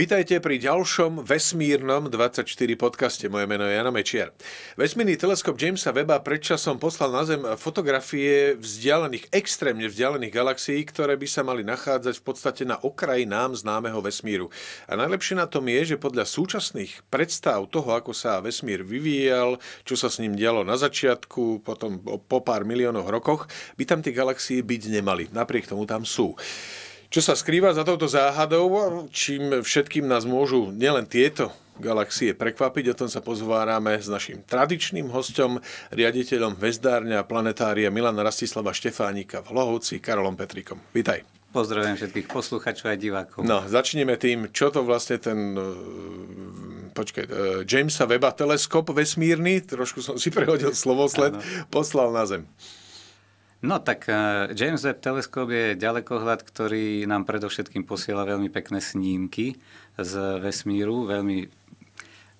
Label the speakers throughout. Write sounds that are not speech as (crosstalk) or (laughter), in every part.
Speaker 1: Vítajte pri ďalšom vesmírnom 24 podcaste. Moje meno je Jana Mečiar. Vesmírny teleskop Jamesa Weba predčasom poslal na Zem fotografie vzdialených, extrémne vzdialených galaxií, ktoré by sa mali nachádzať v podstate na okraji nám známeho vesmíru. A najlepšie na tom je, že podľa súčasných predstav toho, ako sa vesmír vyvíjal, čo sa s ním dialo na začiatku, potom po pár miliónoch rokoch, by tam tie galaxie byť nemali. Napriek tomu tam sú. Čo sa skrýva za touto záhadou, čím všetkým nás môžu nielen tieto galaxie prekvapiť, o tom sa pozvárame s našim tradičným hostom, riaditeľom Vezdárňa a planetária Milana Rastislava Štefánika v Lohovci, Karolom Petrikom. Vítaj. Pozdravujem všetkých posluchačov a divákov. No, začneme tým, čo to vlastne ten eh, počkaj, eh, Jamesa Weba teleskop vesmírny, trošku som si prehodil slovosled, ano. poslal na Zem.
Speaker 2: No tak eh, James Webb teleskop je ďalekohľad, ktorý nám predovšetkým posiela veľmi pekné snímky z vesmíru, veľmi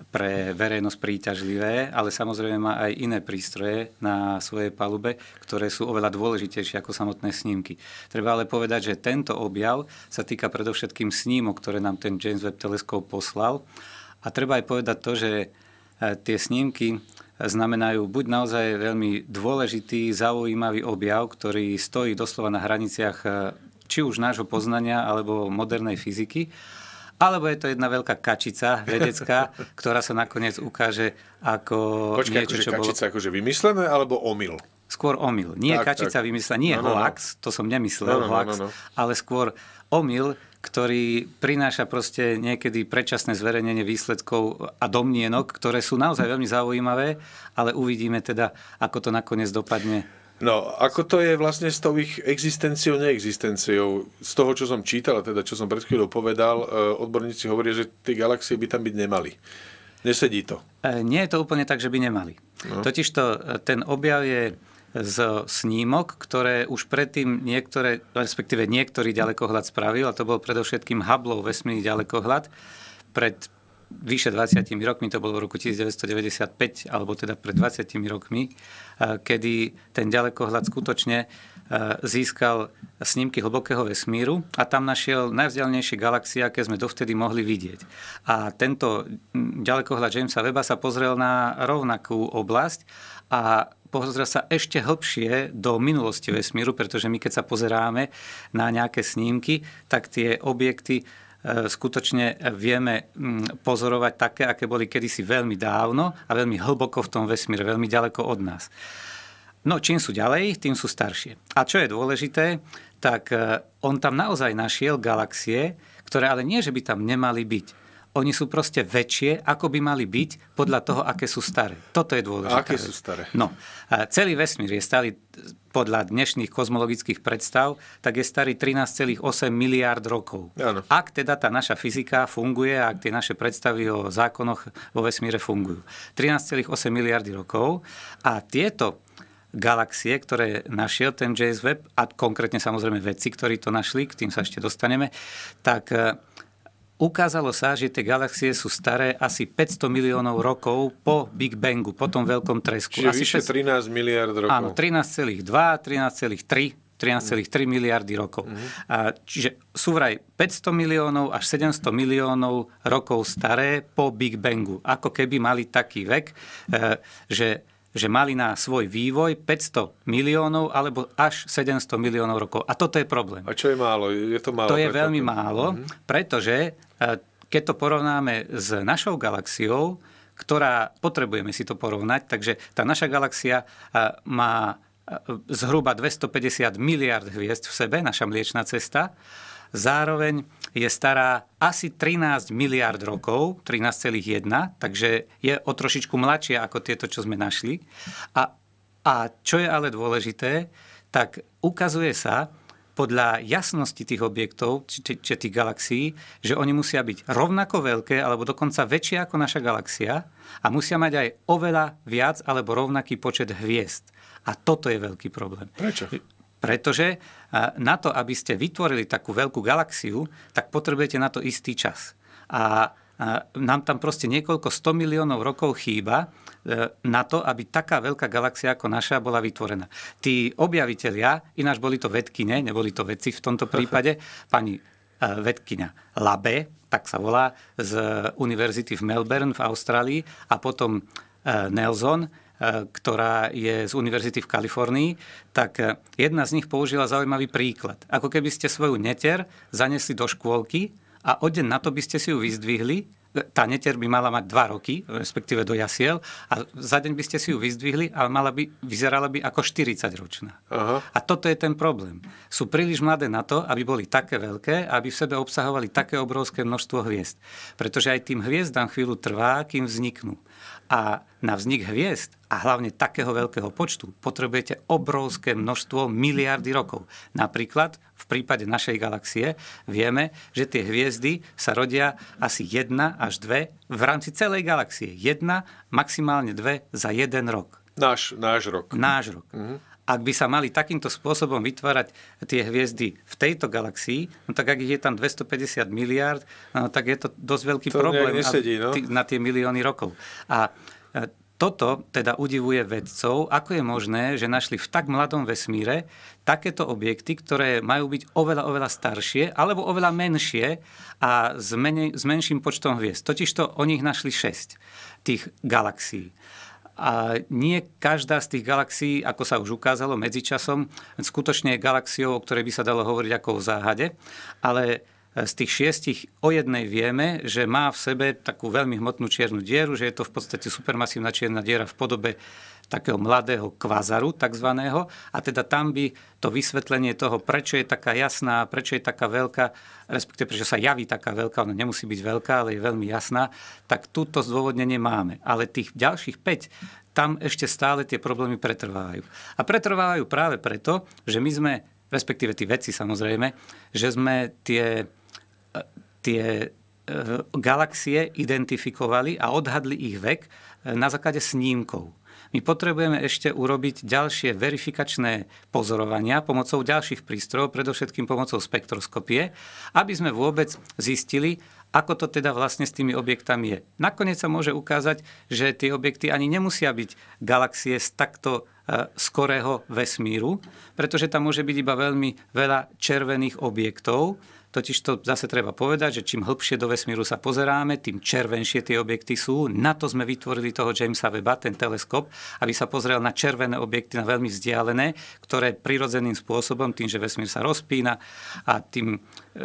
Speaker 2: pre verejnosť príťažlivé, ale samozrejme má aj iné prístroje na svojej palube, ktoré sú oveľa dôležitejšie ako samotné snímky. Treba ale povedať, že tento objav sa týka predovšetkým snímok, ktoré nám ten James Webb teleskop poslal. A treba aj povedať to, že eh, tie snímky znamenajú buď naozaj veľmi dôležitý, zaujímavý objav, ktorý stojí doslova na hraniciach e, či už nášho poznania alebo modernej fyziky, alebo je to jedna veľká kačica vedecká, (laughs) ktorá sa nakoniec ukáže ako Počkej, niečo, akože čo kačica
Speaker 1: akože vymyslené alebo omyl? Skôr omyl.
Speaker 2: Nie tak, kačica tak. vymyslená, nie no, no, no. hoax, no. to som nemyslel, no, no, no hoax, no, no, no. ale skôr omyl, ktorý prináša proste niekedy predčasné zverejnenie výsledkov a domnienok, ktoré sú naozaj veľmi zaujímavé, ale uvidíme teda, ako to nakoniec dopadne.
Speaker 1: No, ako to je vlastne s tou ich existenciou, neexistenciou? Z toho, čo som čítal, a teda čo som pred chvíľou povedal, e, odborníci hovoria, že tie galaxie by tam byť nemali. Nesedí to. E, nie je to úplne tak, že by nemali. No. Totižto e, ten objav je z
Speaker 2: snímok, ktoré už predtým niektoré, respektíve niektorý ďalekohľad spravil, a to bol predovšetkým Hubble vesmírny ďalekohľad. Pred vyše 20 rokmi, to bolo v roku 1995, alebo teda pred 20 rokmi, eh, kedy ten ďalekohľad skutočne eh, získal snímky hlbokého vesmíru a tam našiel najvzdialnejšie galaxie, aké sme dovtedy mohli vidieť. A tento mm, ďalekohľad Jamesa Weba sa pozrel na rovnakú oblasť a pozera sa ešte hlbšie do minulosti vesmíru, pretože my keď sa pozeráme na nejaké snímky, tak tie objekty e, skutočne vieme mm, pozorovať také, aké boli kedysi veľmi dávno a veľmi hlboko v tom vesmíre, veľmi ďaleko od nás. No čím sú ďalej, tým sú staršie. A čo je dôležité, tak e, on tam naozaj našiel galaxie, ktoré ale nie, že by tam nemali byť. Oni sú proste väčšie, ako by mali byť podľa toho, aké sú staré. Toto je dôležité. Aké sú staré? No, celý vesmír je starý podľa dnešných kozmologických predstav, tak je starý 13,8 miliard rokov. Ano. Ak teda tá naša fyzika funguje, ak tie naše predstavy o zákonoch vo vesmíre fungujú. 13,8 miliardy rokov a tieto galaxie, ktoré našiel ten James Webb a konkrétne samozrejme vedci, ktorí to našli, k tým sa ešte dostaneme, tak e, Ukázalo sa, že tie galaxie sú staré asi 500 miliónov rokov po Big Bangu, po tom veľkom tresku. Čiže asi vyše
Speaker 1: 5... 13 miliard rokov. Áno,
Speaker 2: 13,2, 13,3 13,3 miliardy rokov. Mm-hmm. A, čiže sú vraj 500 miliónov až 700 miliónov rokov staré po Big Bangu. Ako keby mali taký vek, e, že že mali na svoj vývoj 500 miliónov alebo až 700 miliónov rokov. A toto je problém. A čo je málo? Je to málo? To je veľmi to... málo, mm-hmm. pretože e, keď to porovnáme s našou galaxiou, ktorá, potrebujeme si to porovnať, takže tá naša galaxia e, má e, zhruba 250 miliard hviezd v sebe, naša mliečna cesta. Zároveň je stará asi 13 miliard rokov, 13,1, takže je o trošičku mladšia ako tieto, čo sme našli. A, a čo je ale dôležité, tak ukazuje sa podľa jasnosti tých objektov, či, či, či tých galaxií, že oni musia byť rovnako veľké alebo dokonca väčšie ako naša galaxia a musia mať aj oveľa viac alebo rovnaký počet hviezd. A toto je veľký problém. Prečo? Pretože eh, na to, aby ste vytvorili takú veľkú galaxiu, tak potrebujete na to istý čas. A eh, nám tam proste niekoľko 100 miliónov rokov chýba eh, na to, aby taká veľká galaxia ako naša bola vytvorená. Tí objavitelia, ináč boli to vedkine, neboli to vedci v tomto (laughs) prípade, pani vedkyňa Labe, tak sa volá, z univerzity v Melbourne v Austrálii a potom Nelson, E, ktorá je z univerzity v Kalifornii, tak e, jedna z nich použila zaujímavý príklad. Ako keby ste svoju neter zanesli do škôlky a o deň na to by ste si ju vyzdvihli e, tá neter by mala mať 2 roky, respektíve do jasiel, a za deň by ste si ju vyzdvihli, ale mala by, vyzerala by ako 40-ročná. Aha. A toto je ten problém. Sú príliš mladé na to, aby boli také veľké, aby v sebe obsahovali také obrovské množstvo hviezd. Pretože aj tým hviezdám chvíľu trvá, kým vzniknú. A na vznik hviezd a hlavne takého veľkého počtu potrebujete obrovské množstvo miliardy rokov. Napríklad v prípade našej galaxie vieme, že tie hviezdy sa rodia asi jedna až dve v rámci celej galaxie. jedna, maximálne dve za jeden rok. Náš, náš rok. Náš rok. Mhm ak by sa mali takýmto spôsobom vytvárať tie hviezdy v tejto galaxii, no tak ak ich je tam 250 miliárd, no, tak je to dosť veľký to problém nesedí, no? na tie milióny rokov. A e, toto teda udivuje vedcov, ako je možné, že našli v tak mladom vesmíre takéto objekty, ktoré majú byť oveľa, oveľa staršie alebo oveľa menšie a s, menej, s menším počtom hviezd. Totižto oni nich našli 6 tých galaxií. A nie každá z tých galaxií, ako sa už ukázalo medzičasom, skutočne je galaxiou, o ktorej by sa dalo hovoriť ako o záhade, ale e, z tých šiestich o jednej vieme, že má v sebe takú veľmi hmotnú čiernu dieru, že je to v podstate supermasívna čierna diera v podobe takého mladého kvazaru takzvaného a teda tam by to vysvetlenie toho, prečo je taká jasná, prečo je taká veľká, respektíve prečo sa javí taká veľká, ona nemusí byť veľká, ale je veľmi jasná, tak túto zdôvodnenie máme. Ale tých ďalších 5, tam ešte stále tie problémy pretrvávajú. A pretrvávajú práve preto, že my sme, respektíve tí veci, samozrejme, že sme tie, e, tie e, galaxie identifikovali a odhadli ich vek e, na základe snímkov my potrebujeme ešte urobiť ďalšie verifikačné pozorovania pomocou ďalších prístrojov, predovšetkým pomocou spektroskopie, aby sme vôbec zistili, ako to teda vlastne s tými objektami je. Nakoniec sa môže ukázať, že tie objekty ani nemusia byť galaxie z takto e, skorého vesmíru, pretože tam môže byť iba veľmi veľa červených objektov, Totiž to zase treba povedať, že čím hlbšie do vesmíru sa pozeráme, tým červenšie tie objekty sú. Na to sme vytvorili toho Jamesa Weba, ten teleskop, aby sa pozrel na červené objekty, na veľmi vzdialené, ktoré prirodzeným spôsobom, tým, že vesmír sa rozpína a tým e,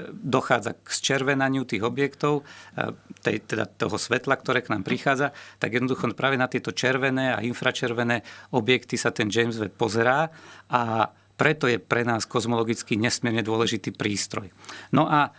Speaker 2: dochádza k zčervenaniu tých objektov, e, tej, teda toho svetla, ktoré k nám prichádza, tak jednoducho práve na tieto červené a infračervené objekty sa ten James Webb pozerá a preto je pre nás kozmologicky nesmierne dôležitý prístroj. No a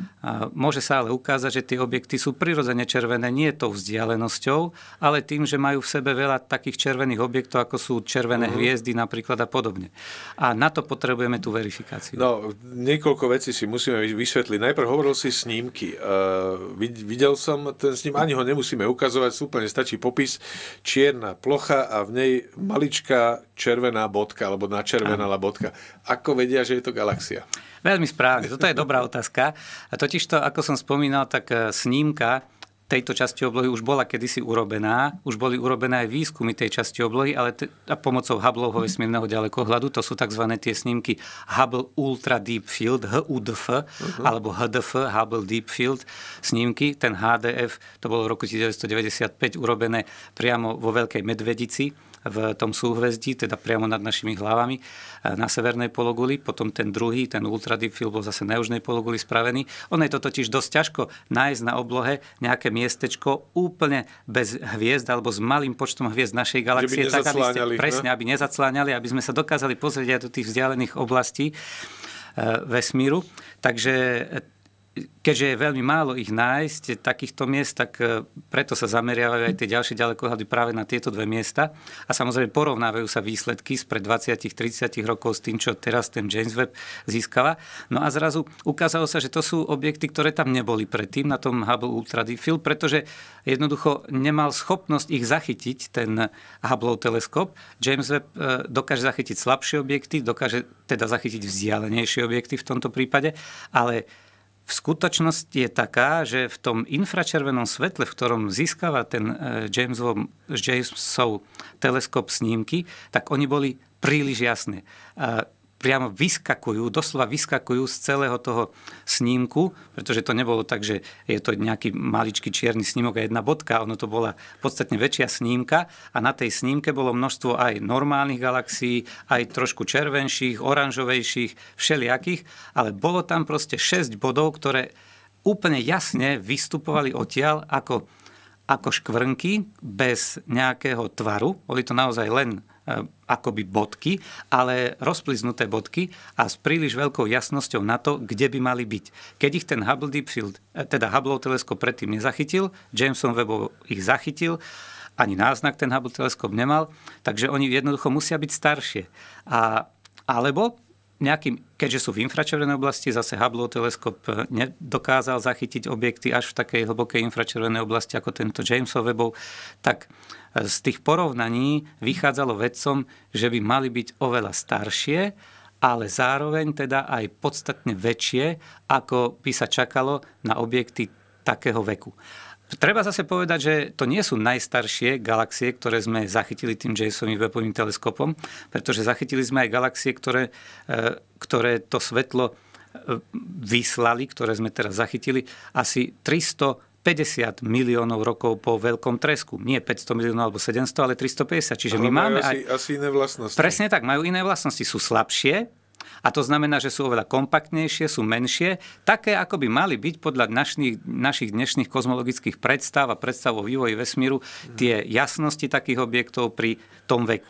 Speaker 2: môže sa ale ukázať, že tie objekty sú prirodzene červené nie tou vzdialenosťou, ale tým, že majú v sebe veľa takých červených objektov, ako sú červené uh-huh. hviezdy napríklad a podobne. A na to potrebujeme tú verifikáciu.
Speaker 1: No, niekoľko vecí si musíme vysvetliť. Najprv hovoril si snímky. Uh, videl som ten sním, ani ho nemusíme ukazovať, úplne stačí popis. Čierna plocha a v nej maličká červená bodka, alebo červená bodka ako vedia, že je to galaxia?
Speaker 2: Veľmi správne, toto je dobrá otázka. A to, ako som spomínal, tak e, snímka tejto časti oblohy už bola kedysi urobená. Už boli urobené aj výskumy tej časti oblohy, ale t- a pomocou Hubbleho vesmírneho ďalekohľadu. To sú tzv. tie snímky Hubble Ultra Deep Field, HUDF, uh-huh. Mhm. alebo HDF, Hubble Deep Field snímky. Ten HDF, to bolo v roku 1995 urobené priamo vo Veľkej Medvedici v tom súhvezdí, teda priamo nad našimi hlavami e, na severnej pologuli, potom ten druhý, ten ultradifil bol zase na južnej pologuli spravený. Ono je to totiž dosť ťažko nájsť na oblohe nejaké miestečko úplne bez hviezd alebo s malým počtom hviezd našej galaxie, tak aby ste, presne, aby nezacláňali, aby sme sa dokázali pozrieť aj do tých vzdialených oblastí e, vesmíru. Takže keďže je veľmi málo ich nájsť, takýchto miest, tak e, preto sa zameriavajú aj tie ďalšie ďalekohľady práve na tieto dve miesta. A samozrejme porovnávajú sa výsledky pred 20-30 rokov s tým, čo teraz ten James Webb získava. No a zrazu ukázalo sa, že to sú objekty, ktoré tam neboli predtým na tom Hubble Ultra Deep Field, pretože jednoducho nemal schopnosť ich zachytiť ten Hubble teleskop. James Webb e, dokáže zachytiť slabšie objekty, dokáže teda zachytiť vzdialenejšie objekty v tomto prípade, ale v skutočnosti je taká, že v tom infračervenom svetle, v ktorom získava ten e, Jamesov, Jamesov teleskop snímky, tak oni boli príliš jasné priamo vyskakujú, doslova vyskakujú z celého toho snímku, pretože to nebolo tak, že je to nejaký maličký čierny snímok a jedna bodka, ono to bola podstatne väčšia snímka a na tej snímke bolo množstvo aj normálnych galaxií, aj trošku červenších, oranžovejších, všelijakých, ale bolo tam proste 6 bodov, ktoré úplne jasne vystupovali odtiaľ ako, ako škvrnky bez nejakého tvaru. Boli to naozaj len Eh, akoby bodky, ale rozpliznuté bodky a s príliš veľkou jasnosťou na to, kde by mali byť. Keď ich ten Hubble Deep Field, eh, teda Hubble teleskop predtým nezachytil, Jameson Webb ich zachytil, ani náznak ten Hubble teleskop nemal, takže oni jednoducho musia byť staršie. A, alebo nejakým, keďže sú v infračervenej oblasti, zase Hubble teleskop eh, nedokázal zachytiť objekty až v takej hlbokej infračervenej oblasti ako tento Jamesov webov, tak z tých porovnaní vychádzalo vedcom, že by mali byť oveľa staršie, ale zároveň teda aj podstatne väčšie, ako by sa čakalo na objekty takého veku. Treba zase povedať, že to nie sú najstaršie galaxie, ktoré sme zachytili tým Jasonovým webovým teleskopom, pretože zachytili sme aj galaxie, ktoré, e, ktoré to svetlo e, vyslali, ktoré sme teraz zachytili, asi 300 50 miliónov rokov po veľkom tresku. Nie 500 miliónov alebo 700, ale 350. Čiže ale my máme asi,
Speaker 1: aj... asi iné vlastnosti. Presne
Speaker 2: tak, majú iné vlastnosti. Sú slabšie, a to znamená, že sú oveľa kompaktnejšie, sú menšie, také ako by mali byť podľa našich, našich dnešných kozmologických predstav a predstav o vývoji vesmíru tie jasnosti takých objektov pri tom veku.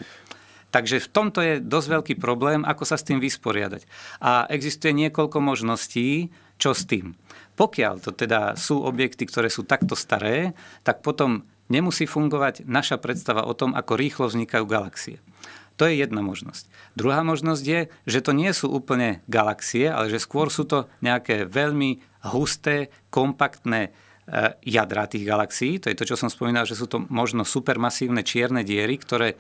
Speaker 2: Takže v tomto je dosť veľký problém, ako sa s tým vysporiadať. A existuje niekoľko možností, čo s tým. Pokiaľ to teda sú objekty, ktoré sú takto staré, tak potom nemusí fungovať naša predstava o tom, ako rýchlo vznikajú galaxie. To je jedna možnosť. Druhá možnosť je, že to nie sú úplne galaxie, ale že skôr sú to nejaké veľmi husté, kompaktné e, jadra tých galaxií. To je to, čo som spomínal, že sú to možno supermasívne čierne diery, ktoré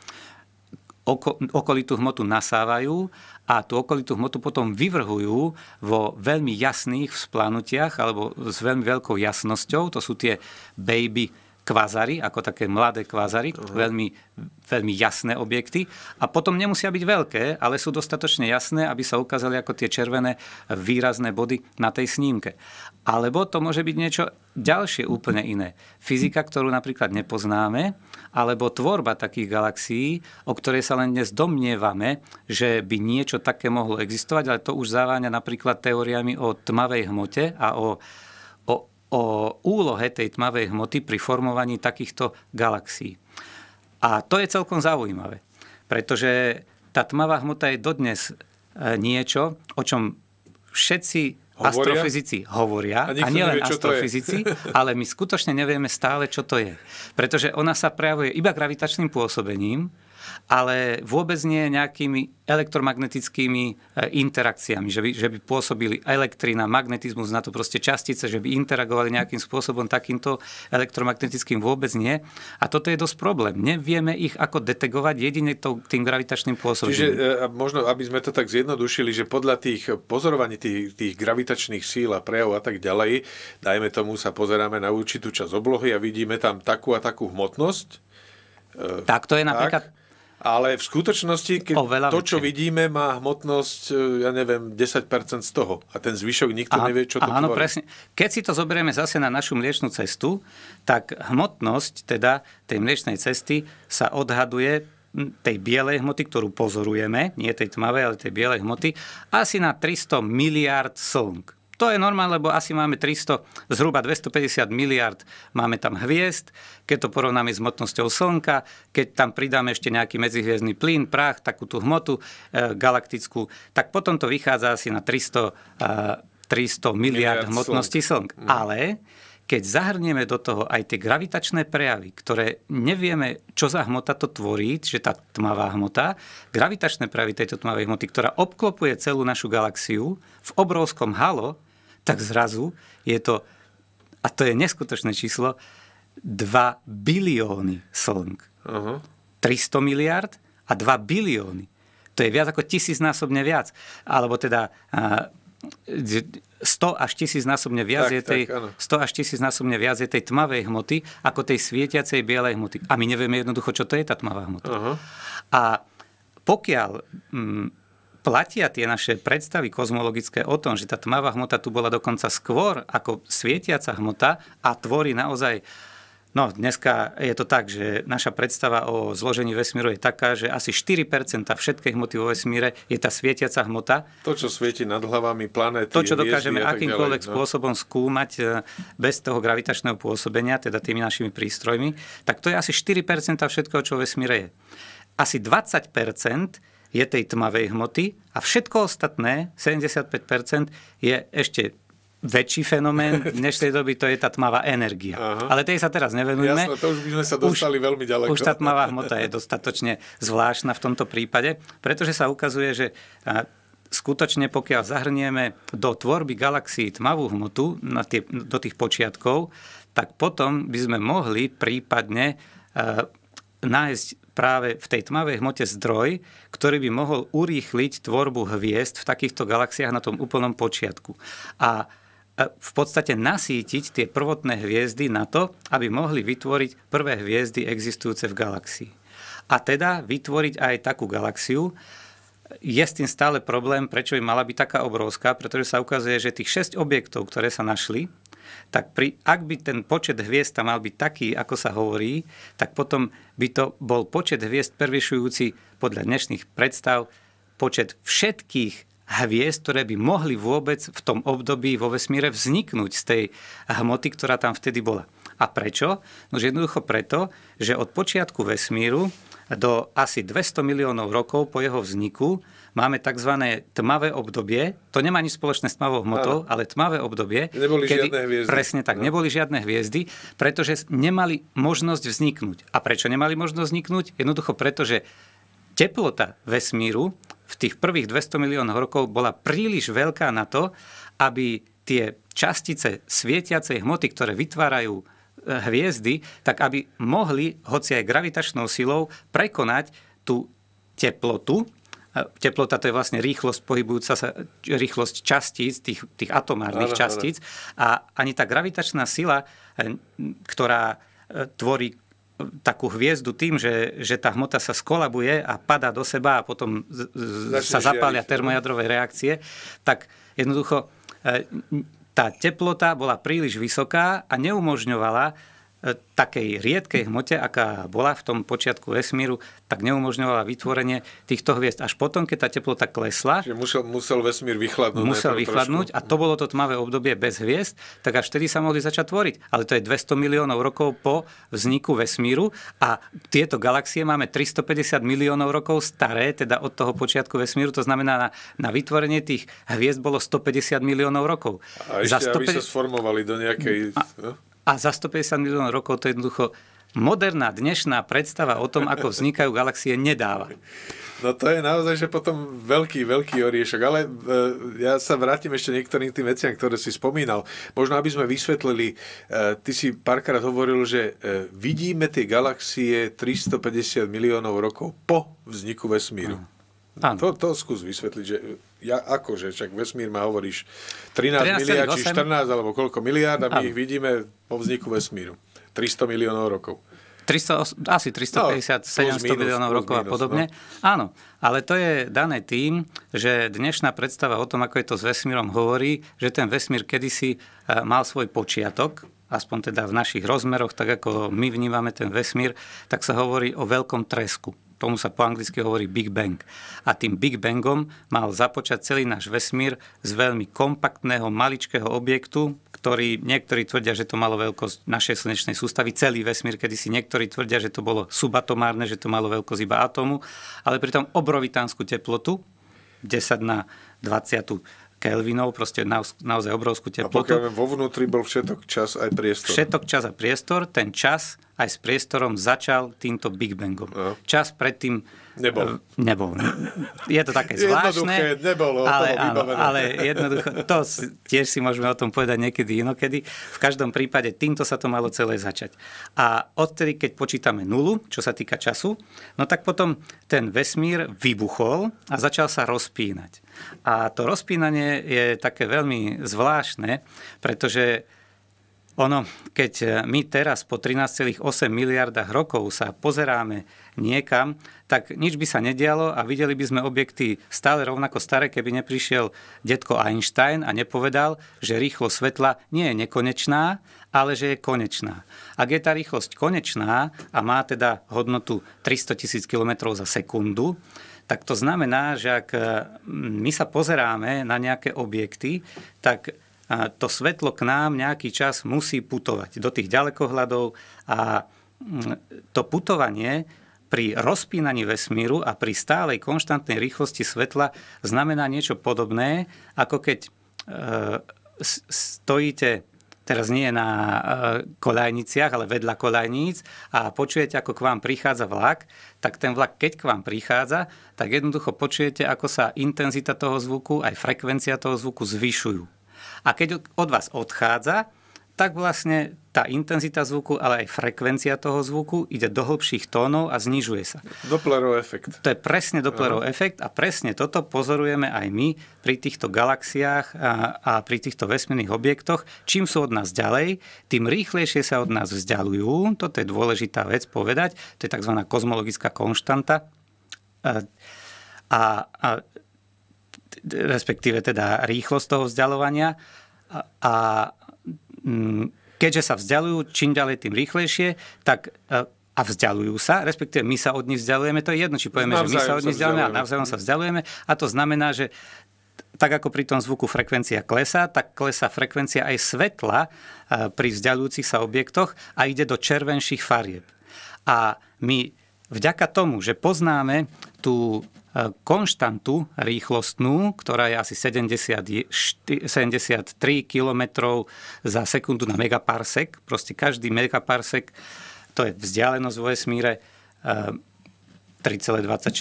Speaker 2: oko, okolitú hmotu nasávajú a tú okolitú hmotu potom vyvrhujú vo veľmi jasných vzplanutiach alebo s veľmi veľkou jasnosťou. To sú tie baby kvazary, ako také mladé kvazary, uh-huh. veľmi, veľmi jasné objekty. A potom nemusia byť veľké, ale sú dostatočne jasné, aby sa ukázali ako tie červené výrazné body na tej snímke. Alebo to môže byť niečo ďalšie úplne iné. Fyzika, ktorú napríklad nepoznáme, alebo tvorba takých galaxií, o ktorej sa len dnes domnievame, že by niečo také mohlo existovať, ale to už zaváňa napríklad teóriami o tmavej hmote a o, o, o úlohe tej tmavej hmoty pri formovaní takýchto galaxií. A to je celkom zaujímavé, pretože tá tmavá hmota je dodnes e, niečo, o čom všetci Hovoria? Astrofyzici hovoria, a, a nielen astrofyzici, (laughs) ale my skutočne nevieme stále, čo to je. Pretože ona sa prejavuje iba gravitačným pôsobením, ale vôbec nie nejakými elektromagnetickými e, interakciami, že by, že by pôsobili elektrina, magnetizmus, na to proste častice, že by interagovali nejakým spôsobom takýmto elektromagnetickým vôbec nie. A toto je dosť problém. Nevieme ich ako detegovať jedine tým gravitačným pôsobom. Čiže
Speaker 1: e, možno, aby sme to tak zjednodušili, že podľa tých e, pozorovaní tých, tých gravitačných síl a prejav a tak ďalej, dajme tomu sa pozeráme na určitú časť oblohy a vidíme tam takú a takú hmotnosť. Tak to je tak. napríklad ale v skutočnosti, keď to, to, čo vidíme, má hmotnosť, e, ja neviem, 10% z toho. A ten zvyšok nikto a, nevie, čo to Áno, tvorí. presne. Keď si to
Speaker 2: zoberieme zase na našu mliečnú cestu, tak hmotnosť teda tej mliečnej cesty sa odhaduje tej bielej hmoty, ktorú pozorujeme, nie tej tmavej, ale tej bielej hmoty, asi na 300 miliard slnk. To je normálne, lebo asi máme 300, zhruba 250 miliard máme tam hviezd, keď to porovnáme s hmotnosťou Slnka, keď tam pridáme ešte nejaký medzihviezdný plyn, prach, takú tú hmotu e, galaktickú, tak potom to vychádza asi na 300, e, 300 miliard, miliard hmotnosti slnk. slnk. Mm. Ale keď zahrnieme do toho aj tie gravitačné prejavy, ktoré nevieme, čo za hmota to tvorí, že tá tmavá hmota, gravitačné prejavy tejto tmavej hmoty, ktorá obklopuje celú našu galaxiu v obrovskom halo, tak zrazu je to, a to je neskutočné číslo, 2 bilióny slnk. Uh-huh. 300 miliard a 2 bilióny. To je viac ako tisícnásobne viac. Alebo teda 100 až tisícnásobne viac, je 100 až viac je tej tmavej hmoty ako tej svietiacej bielej hmoty. A my nevieme jednoducho, čo to je tá tmavá hmota. Uh-huh. A pokiaľ... Mm, platia tie naše predstavy kozmologické o tom, že tá tmavá hmota tu bola dokonca skôr ako svietiaca hmota a tvorí naozaj No, dneska je to tak, že naša predstava o zložení vesmíru je taká, že asi 4% všetkej hmoty vo vesmíre je tá svietiaca
Speaker 1: hmota. To, čo svieti nad hlavami planéty. To, čo dokážeme akýmkoľvek ďalej, no.
Speaker 2: spôsobom skúmať e, bez toho gravitačného pôsobenia, teda tými našimi prístrojmi, tak to je asi 4% všetkého, čo vo vesmíre je. Asi 20% je tej tmavej hmoty a všetko ostatné, 75%, je ešte väčší fenomén dnešnej (laughs) doby, to je tá tmavá energia. Aha. Ale tej sa teraz nevenujeme.
Speaker 1: Jasne, to už by sme sa dostali už, veľmi ďaleko. Už tá
Speaker 2: tmavá hmota je dostatočne zvláštna v tomto prípade, pretože sa ukazuje, že skutočne pokiaľ zahrnieme do tvorby galaxií tmavú hmotu na tie, do tých počiatkov, tak potom by sme mohli prípadne nájsť práve v tej tmavej hmote zdroj, ktorý by mohol urýchliť tvorbu hviezd v takýchto galaxiách na tom úplnom počiatku. A v podstate nasítiť tie prvotné hviezdy na to, aby mohli vytvoriť prvé hviezdy existujúce v galaxii. A teda vytvoriť aj takú galaxiu. Je s tým stále problém, prečo by mala byť taká obrovská, pretože sa ukazuje, že tých 6 objektov, ktoré sa našli, tak pri, ak by ten počet hviezd tam mal byť taký, ako sa hovorí, tak potom by to bol počet hviezd prevyšujúci podľa dnešných predstav počet všetkých hviezd, ktoré by mohli vôbec v tom období vo vesmíre vzniknúť z tej hmoty, ktorá tam vtedy bola. A prečo? No jednoducho preto, že od počiatku vesmíru do asi 200 miliónov rokov po jeho vzniku máme tzv. tmavé obdobie. To nemá nič spoločné s tmavou hmotou, ale tmavé obdobie. Neboli kedy, žiadne hviezdy. Presne tak, no. neboli žiadne hviezdy, pretože nemali možnosť vzniknúť. A prečo nemali možnosť vzniknúť? Jednoducho preto, že teplota vesmíru v tých prvých 200 miliónov rokov bola príliš veľká na to, aby tie častice svietiacej hmoty, ktoré vytvárajú hviezdy, tak aby mohli, hoci aj gravitačnou silou, prekonať tú teplotu, teplota to je vlastne rýchlosť pohybujúca sa, rýchlosť častíc, tých, tých atomárnych ale, častíc. Ale. A ani tá gravitačná sila, eh, ktorá eh, tvorí eh, takú hviezdu tým, že, že tá hmota sa skolabuje a padá do seba a potom z, z, sa zapália termojadrové reakcie, tak jednoducho tá teplota bola príliš vysoká a neumožňovala, E, takej riedkej hmote, aká bola v tom počiatku vesmíru, tak neumožňovala vytvorenie týchto hviezd. Až potom, keď tá teplota klesla...
Speaker 1: Čiže musel, musel vesmír vychladnúť. Musel vychladnúť
Speaker 2: trošku. a to bolo to tmavé obdobie bez hviezd, tak až vtedy sa mohli začať tvoriť. Ale to je 200 miliónov rokov po vzniku vesmíru a tieto galaxie máme 350 miliónov rokov staré, teda od toho počiatku vesmíru. To znamená, na, na vytvorenie tých hviezd bolo 150 miliónov rokov. A ešte, Za 150... aby sa
Speaker 1: sformovali do nejakej...
Speaker 2: A, no? A za 150 miliónov rokov to jednoducho moderná dnešná predstava
Speaker 1: o tom, ako vznikajú galaxie, nedáva. No to je naozaj, že potom veľký, veľký oriešok. Ale e, ja sa vrátim ešte niektorým tým veciam, ktoré si spomínal. Možno, aby sme vysvetlili, e, ty si párkrát hovoril, že e, vidíme tie galaxie 350 miliónov rokov po vzniku vesmíru. Mm. To, to skús vysvetliť, že ja akože, však vesmír ma hovoríš 13, 13 miliard, či 14, alebo koľko miliard a my ich vidíme po vzniku vesmíru. 300 miliónov rokov.
Speaker 2: 300, asi 350, no, 700 minus, miliónov rokov minus, a no. podobne. No. Áno, ale to je dané tým, že dnešná predstava o tom, ako je to s vesmírom, hovorí, že ten vesmír kedysi eh, mal svoj počiatok, aspoň teda v našich rozmeroch, tak ako my vnímame ten vesmír, tak sa hovorí o veľkom tresku tomu sa po anglicky hovorí Big Bang. A tým Big Bangom mal započať celý náš vesmír z veľmi kompaktného, maličkého objektu, ktorý niektorí tvrdia, že to malo veľkosť našej slnečnej sústavy, celý vesmír, kedy si niektorí tvrdia, že to bolo subatomárne, že to malo veľkosť iba atómu, ale pritom obrovitánsku teplotu, 10 na 20 Kelvinov, proste naozaj obrovskú teplotu. A
Speaker 1: pokiaľ vo vnútri bol všetok čas aj priestor. Všetok
Speaker 2: čas a priestor, ten čas aj s priestorom začal týmto Big Bangom. No. Čas predtým eh, Nebol. Nebol. Je to také zvláštne. Jednoduché,
Speaker 1: nebolo, ale, áno, ale jednoducho,
Speaker 2: to tiež si môžeme o tom povedať niekedy inokedy. V každom prípade týmto sa to malo celé začať. A odtedy, keď počítame nulu, čo sa týka času, no tak potom ten vesmír vybuchol a začal sa rozpínať. A to rozpínanie je také veľmi zvláštne, pretože ono, keď e, my teraz po 13,8 miliardách rokov sa pozeráme niekam, tak nič by sa nedialo a videli by sme objekty stále rovnako staré, keby neprišiel detko Einstein a nepovedal, že rýchlosť svetla nie je nekonečná, ale že je konečná. Ak je tá rýchlosť konečná a má teda hodnotu 300 tisíc km za sekundu, tak to znamená, že ak e, my sa pozeráme na nejaké objekty, tak to svetlo k nám nejaký čas musí putovať do tých ďalekohľadov a mm, to putovanie pri rozpínaní vesmíru a pri stálej konštantnej rýchlosti svetla znamená niečo podobné, ako keď e, stojíte teraz nie na e, kolajniciach, ale vedľa kolajníc a počujete, ako k vám prichádza vlak, tak ten vlak, keď k vám prichádza, tak jednoducho počujete, ako sa intenzita toho zvuku, aj frekvencia toho zvuku zvyšujú. A keď od vás odchádza, tak vlastne tá intenzita zvuku, ale aj frekvencia toho zvuku ide do hĺbších tónov a znižuje sa.
Speaker 1: Dopplerov efekt.
Speaker 2: To je presne Dopplerov Aha. efekt a presne toto pozorujeme aj my pri týchto galaxiách a, a pri týchto vesmírnych objektoch. Čím sú od nás ďalej, tým rýchlejšie sa od nás vzdialujú. Toto je dôležitá vec povedať. To je tzv. kozmologická konštanta. E, a, a, a respektíve teda rýchlosť toho vzdialovania a, a mm, keďže sa vzdialujú čím ďalej, tým rýchlejšie, tak e, a vzdialujú sa, respektíve my sa od nich vzdialujeme, to je jedno, či povieme, že my sa od nich vzdialujeme, a navzájom sa mhm. vzdialujeme a to znamená, že tak ako pri tom zvuku frekvencia klesá, tak klesá frekvencia aj svetla e, pri vzdialujúcich sa objektoch a ide do červenších farieb. A my vďaka tomu, že poznáme tú konštantu rýchlostnú, ktorá je asi 73 km za sekundu na megaparsek. Proste každý megaparsek, to je vzdialenosť vo vesmíre, 3,26 e,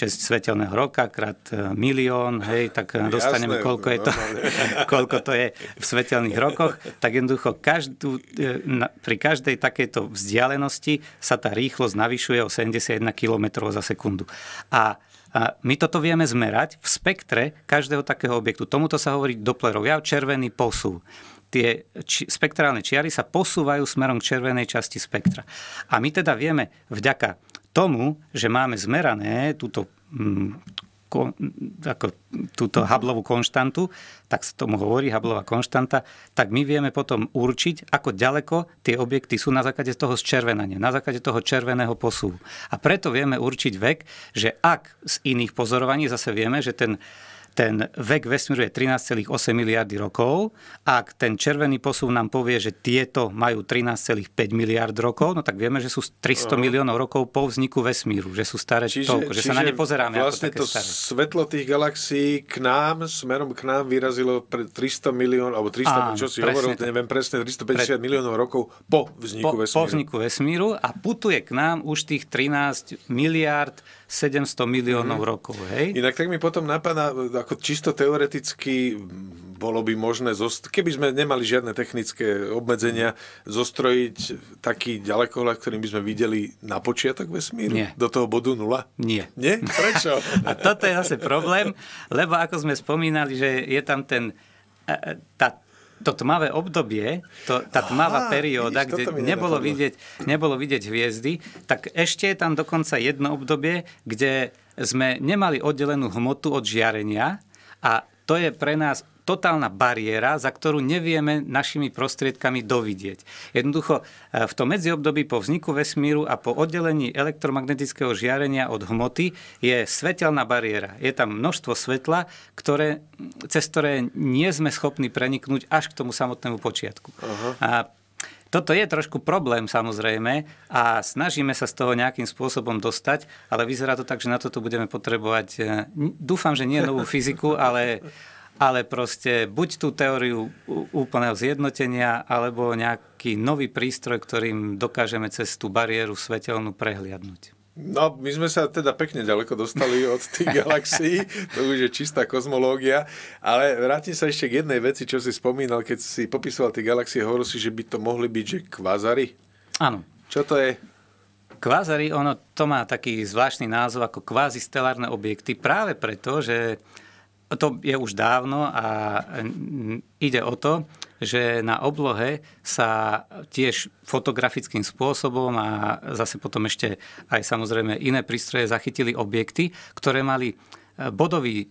Speaker 2: svetelného roka krát e, milión, hej, tak dostaneme, koľko, je to, (laughs) koľko to je v svetelných rokoch, tak jednoducho každú, e, pri každej takejto vzdialenosti sa tá rýchlosť navyšuje o 71 km za sekundu. A a my toto vieme zmerať v spektre každého takého objektu. Tomuto sa hovorí Dopplerov jav, červený posuv. Tie či, spektrálne čiary sa posúvajú smerom k červenej časti spektra. A my teda vieme vďaka tomu, že máme zmerané túto mm, ako túto Hubbleovú konštantu, tak sa tomu hovorí Hubbleová konštanta, tak my vieme potom určiť, ako ďaleko tie objekty sú na základe toho zčervenania, na základe toho červeného posúvu. A preto vieme určiť vek, že ak z iných pozorovaní zase vieme, že ten ten vek vesmíru je 13,8 miliardy rokov. Ak ten červený posun nám povie, že tieto majú 13,5 miliard rokov, no tak vieme, že sú 300 uh-huh. miliónov rokov po vzniku vesmíru, že sú staré čiže, toľko, že čiže sa na ne pozeráme vlastne ako také to staré.
Speaker 1: svetlo tých galaxií k nám, smerom k nám vyrazilo pre 300 miliónov, alebo 300, Áno, čo si hovoril, to, neviem presne, 350 pre, miliónov rokov po vzniku po, vesmíru. Po vzniku
Speaker 2: vesmíru a putuje k nám už tých 13 miliard 700 miliónov mm-hmm. rokov.
Speaker 1: Hej? Inak tak mi potom napadá, ako čisto teoreticky bolo by možné, keby sme nemali žiadne technické obmedzenia, zostrojiť taký ďalekohľad, ktorým by sme videli na počiatok vesmíru? Nie. Do toho bodu nula? Nie. Nie? Prečo? (laughs) A toto je zase problém, lebo ako sme spomínali,
Speaker 2: že je tam ten, e, e, tá to tmavé obdobie, to, tá tmavá Aha, perióda, vidíš, kde nebolo vidieť, nebolo vidieť hviezdy, tak ešte je tam dokonca jedno obdobie, kde sme nemali oddelenú hmotu od žiarenia a to je pre nás totálna bariéra, za ktorú nevieme našimi prostriedkami dovidieť. Jednoducho, e, v tom medziobdobí po vzniku vesmíru a po oddelení elektromagnetického žiarenia od hmoty je svetelná bariéra. Je tam množstvo svetla, ktoré, cez ktoré nie sme schopní preniknúť až k tomu samotnému počiatku. Uh-huh. A toto je trošku problém samozrejme a snažíme sa z toho nejakým spôsobom dostať, ale vyzerá to tak, že na toto budeme potrebovať, e, dúfam, že nie novú fyziku, ale ale proste buď tú teóriu úplného zjednotenia, alebo nejaký nový prístroj, ktorým dokážeme cez tú bariéru svetelnú prehliadnúť.
Speaker 1: No, my sme sa teda pekne ďaleko dostali od tých (laughs) galaxií, to už je čistá kozmológia, ale vrátim sa ešte k jednej veci, čo si spomínal, keď si popisoval tie galaxie, hovoril si, že by to mohli byť, že kvazary? Áno. Čo to je?
Speaker 2: Kvázary, ono to má taký zvláštny názov ako kvázistelárne objekty práve preto, že to je už dávno a ide o to, že na oblohe sa tiež fotografickým spôsobom a zase potom ešte aj samozrejme iné prístroje zachytili objekty, ktoré mali e, bodový e,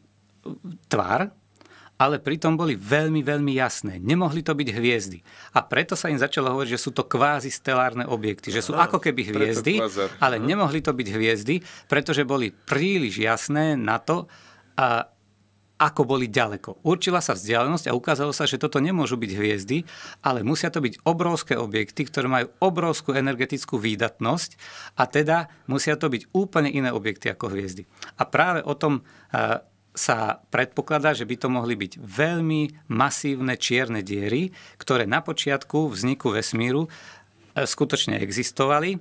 Speaker 2: tvar, ale pritom boli veľmi, veľmi jasné. Nemohli to byť hviezdy. A preto sa im začalo hovoriť, že sú to kvázi stelárne objekty, že sú Aha, ako keby hviezdy, ale nemohli to byť hviezdy, pretože boli príliš jasné na to, a ako boli ďaleko. Určila sa vzdialenosť a ukázalo sa, že toto nemôžu byť hviezdy, ale musia to byť obrovské objekty, ktoré majú obrovskú energetickú výdatnosť a teda musia to byť úplne iné objekty ako hviezdy. A práve o tom e, sa predpokladá, že by to mohli byť veľmi masívne čierne diery, ktoré na počiatku vzniku vesmíru e, skutočne existovali,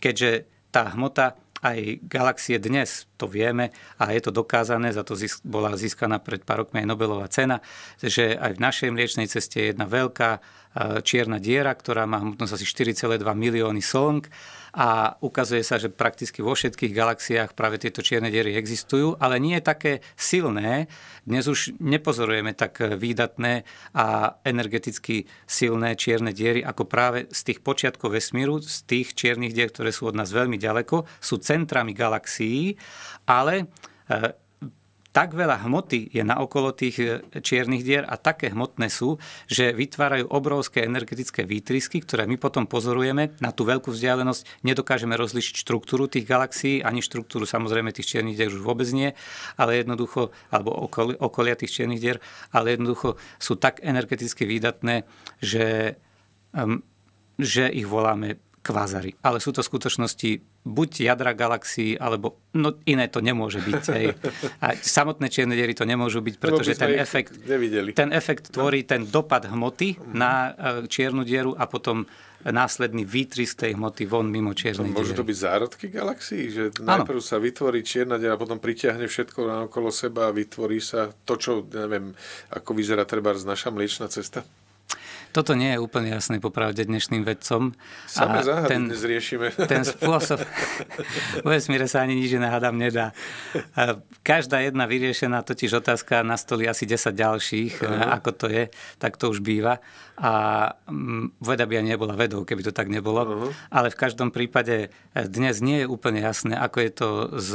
Speaker 2: keďže tá hmota aj galaxie dnes, to vieme a je to dokázané, za to zisk, bola získaná pred pár rokmi aj Nobelová cena, že aj v našej mliečnej ceste je jedna veľká E, čierna diera, ktorá má hmotnosť asi 4,2 milióny slnk a ukazuje sa, že prakticky vo všetkých galaxiách práve tieto čierne diery existujú, ale nie je také silné. Dnes už nepozorujeme tak výdatné a energeticky silné čierne diery, ako práve z tých počiatkov vesmíru, z tých čiernych dier, ktoré sú od nás veľmi ďaleko, sú centrami galaxií, ale e, tak veľa hmoty je na okolo tých e, čiernych dier a také hmotné sú, že vytvárajú obrovské energetické výtrysky, ktoré my potom pozorujeme na tú veľkú vzdialenosť. Nedokážeme rozlišiť štruktúru tých galaxií, ani štruktúru samozrejme tých čiernych dier už vôbec nie, ale jednoducho, alebo okolia tých čiernych dier, ale jednoducho sú tak energeticky výdatné, že, že ich voláme kvázary. Ale sú to v skutočnosti buď jadra galaxií, alebo no, iné to nemôže byť. Hej. A samotné čierne diery to nemôžu byť, pretože ten efekt, ten no. efekt tvorí ten dopad hmoty mhm. na eh, čiernu dieru a potom následný výtrysk tej hmoty von mimo čiernej diery. Môžu to byť
Speaker 1: zárodky galaxií? Že najprv ano. sa vytvorí čierna diera, potom pritiahne všetko okolo seba a vytvorí sa to, čo, neviem, ako vyzerá treba naša mliečna cesta?
Speaker 2: Toto nie je úplne jasné popravde dnešným vedcom. Samé a ten, dnes riešime. (laughs) Ten spôsob (laughs) vesmíre sa ani nič nahádam nedá. Každá jedna vyriešená totiž otázka na stoli asi 10 ďalších, uh-huh. ako to je, tak to už býva. A mm, veda by ani nebola vedou, keby to tak nebolo. Uh-huh. Ale v každom prípade e, dnes nie je úplne jasné, ako je to s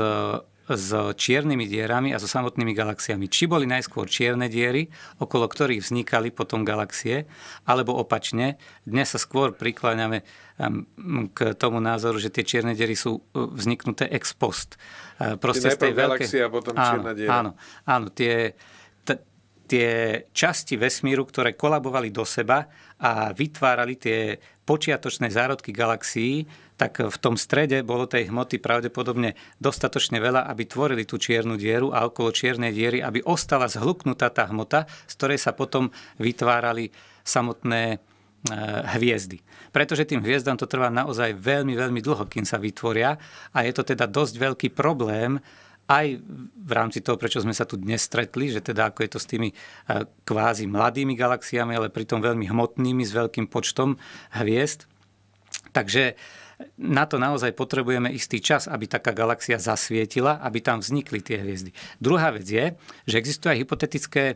Speaker 2: s čiernymi dierami a so samotnými galaxiami. Či boli najskôr čierne diery, okolo ktorých vznikali potom galaxie, alebo opačne. Dnes sa skôr prikláňame k tomu názoru, že tie čierne diery sú e, vzniknuté ex post. E, proste z tej veľké... galaxia, potom áno, diera. Áno, áno tie, t- tie časti vesmíru, ktoré kolabovali do seba a vytvárali tie počiatočné zárodky galaxií, tak v tom strede bolo tej hmoty pravdepodobne dostatočne veľa, aby tvorili tú čiernu dieru a okolo čiernej diery, aby ostala zhluknutá tá hmota, z ktorej sa potom vytvárali samotné e, hviezdy. Pretože tým hviezdam to trvá naozaj veľmi, veľmi dlho, kým sa vytvoria a je to teda dosť veľký problém aj v rámci toho, prečo sme sa tu dnes stretli, že teda ako je to s tými e, kvázi mladými galaxiami, ale pritom veľmi hmotnými, s veľkým počtom hviezd. Takže uh, na to naozaj potrebujeme istý čas, aby taká galaxia zasvietila, aby tam vznikli tie hviezdy. Druhá vec je, že existujú aj hypotetické e,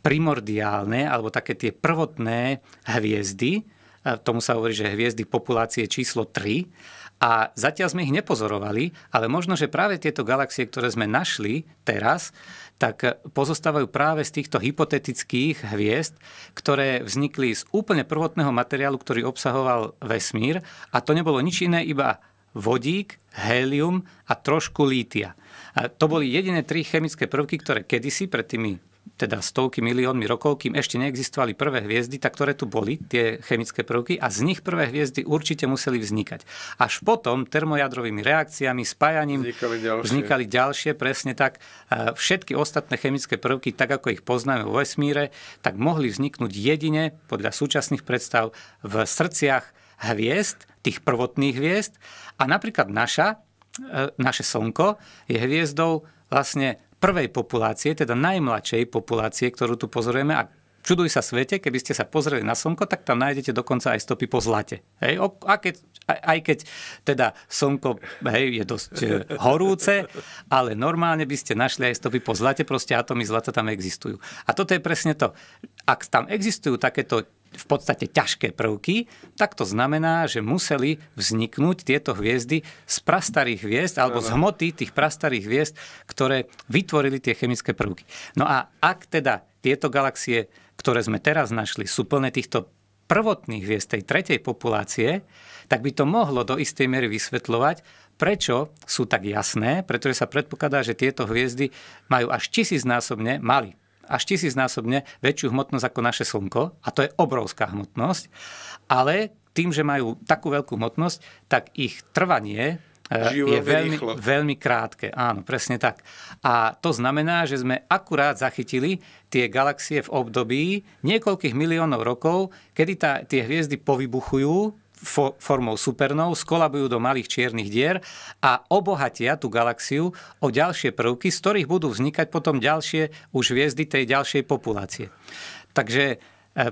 Speaker 2: primordiálne alebo také tie prvotné hviezdy, e, tomu sa hovorí, že hviezdy populácie číslo 3 a zatiaľ sme ich nepozorovali, ale možno, že práve tieto galaxie, ktoré sme našli teraz, tak e, pozostávajú práve z týchto hypotetických hviezd, ktoré vznikli z úplne prvotného materiálu, ktorý obsahoval vesmír. A to nebolo nič iné, iba vodík, helium a trošku lítia. A to boli jediné tri chemické prvky, ktoré kedysi pred tými teda stovky miliónmi rokov, kým ešte neexistovali prvé hviezdy, tak ktoré tu boli, tie chemické prvky, a z nich prvé hviezdy určite museli vznikať. Až potom termojadrovými reakciami, spájaním vznikali ďalšie, vznikali ďalšie presne tak. E, všetky ostatné chemické prvky, tak ako ich poznáme vo vesmíre, tak mohli vzniknúť jedine, podľa súčasných predstav, v srdciach hviezd, tých prvotných hviezd. A napríklad naša, e, naše Slnko je hviezdou vlastne prvej populácie, teda najmladšej populácie, ktorú tu pozorujeme a čuduj sa svete, keby ste sa pozreli na Slnko, tak tam nájdete dokonca aj stopy po zlate. Hej? A keď, aj keď teda Slnko hej, je dosť e, horúce, ale normálne by ste našli aj stopy po zlate, proste atomy zlata tam existujú. A toto je presne to. Ak tam existujú takéto v podstate ťažké prvky, tak to znamená, že museli vzniknúť tieto hviezdy z prastarých hviezd alebo z hmoty tých prastarých hviezd, ktoré vytvorili tie chemické prvky. No a ak teda tieto galaxie, ktoré sme teraz našli, sú plné týchto prvotných hviezd tej tretej populácie, tak by to mohlo do istej miery vysvetľovať, prečo sú tak jasné, pretože sa predpokladá, že tieto hviezdy majú až tisícnásobne mali až tisícnásobne väčšiu hmotnosť ako naše Slnko, a to je obrovská hmotnosť, ale tým, že majú takú veľkú hmotnosť, tak ich trvanie e, je veľmi, veľmi krátke. Áno, presne tak. A to znamená, že sme akurát zachytili tie galaxie v období niekoľkých miliónov rokov, kedy tá, tie hviezdy povybuchujú fo- formou supernov, skolabujú do malých čiernych dier a obohatia tú galaxiu o ďalšie prvky, z ktorých budú vznikať potom ďalšie už hviezdy tej ďalšej populácie. Takže e,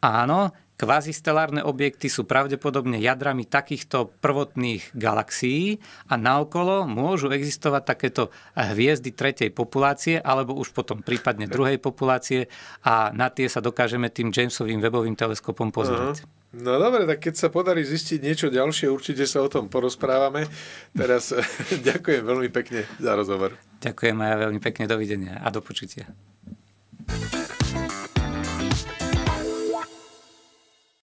Speaker 2: áno, Kvazistelárne objekty sú pravdepodobne jadrami takýchto prvotných galaxií a naokolo môžu existovať takéto hviezdy tretej populácie alebo už potom prípadne druhej populácie a na tie sa dokážeme tým Jamesovým webovým teleskopom pozrieť.
Speaker 1: Uh-huh. Mhm. No dobre, tak keď sa podarí zistiť niečo ďalšie, určite sa o tom porozprávame. Teraz (laughs) ďakujem veľmi pekne za rozhovor.
Speaker 2: Ďakujem a ja veľmi pekne. Dovidenia a do
Speaker 1: počutia. thank you